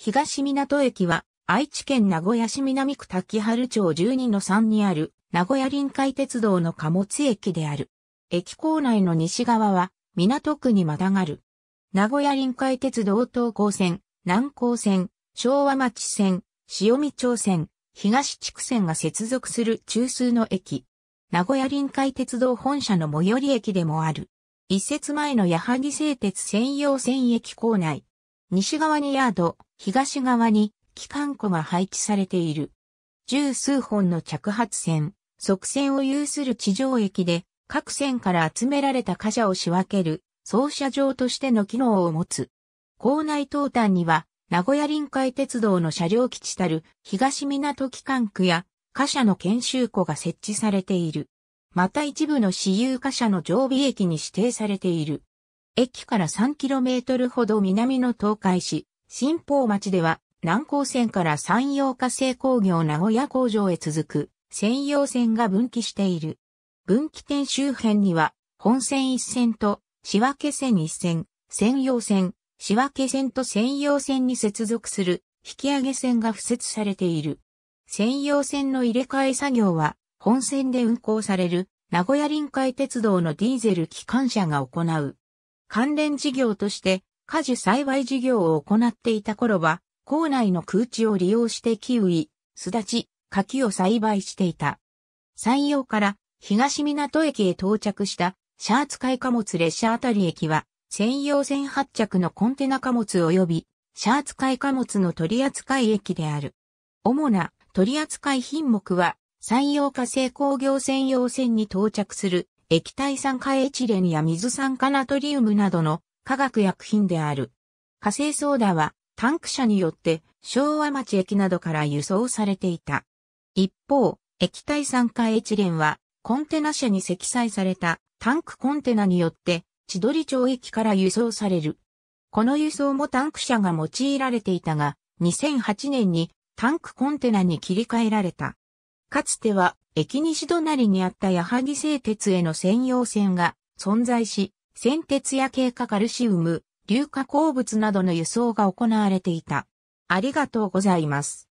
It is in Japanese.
東港駅は愛知県名古屋市南区滝原町12の3にある名古屋臨海鉄道の貨物駅である。駅構内の西側は港区にまたがる。名古屋臨海鉄道東高線、南高線、昭和町線、潮見町線、東地区線が接続する中枢の駅。名古屋臨海鉄道本社の最寄り駅でもある。一節前の矢作製鉄専用線駅構内、西側にヤード、東側に機関庫が配置されている。十数本の着発線、側線を有する地上駅で、各線から集められた貨車を仕分ける、操車場としての機能を持つ。校内東端には、名古屋臨海鉄道の車両基地たる東港機関区や貨車の研修庫が設置されている。また一部の私有貨車の常備駅に指定されている。駅から 3km ほど南の東海市、新宝町では、南高線から山陽化成工業名古屋工場へ続く、専用線が分岐している。分岐点周辺には、本線一線と、仕分け線一線、専用線、仕分け線と専用線に接続する、引き上げ線が付設されている。専用線の入れ替え作業は、本線で運行される、名古屋臨海鉄道のディーゼル機関車が行う。関連事業として果樹栽培事業を行っていた頃は、校内の空地を利用してキウイ、すだち、柿を栽培していた。山陽から東港駅へ到着したシャーツ海貨物列車あたり駅は、専用線発着のコンテナ貨物及び、シャーツ海貨物の取扱駅である。主な取扱品目は、山陽化成工業専用線に到着する液体酸化エチレンや水酸化ナトリウムなどの化学薬品である。火星ソーダはタンク車によって昭和町駅などから輸送されていた。一方、液体酸化エチレンはコンテナ車に積載されたタンクコンテナによって千鳥町駅から輸送される。この輸送もタンク車が用いられていたが、2008年にタンクコンテナに切り替えられた。かつては駅西隣にあった矢作製鉄への専用線が存在し、線鉄や経過カルシウム、硫化鉱物などの輸送が行われていた。ありがとうございます。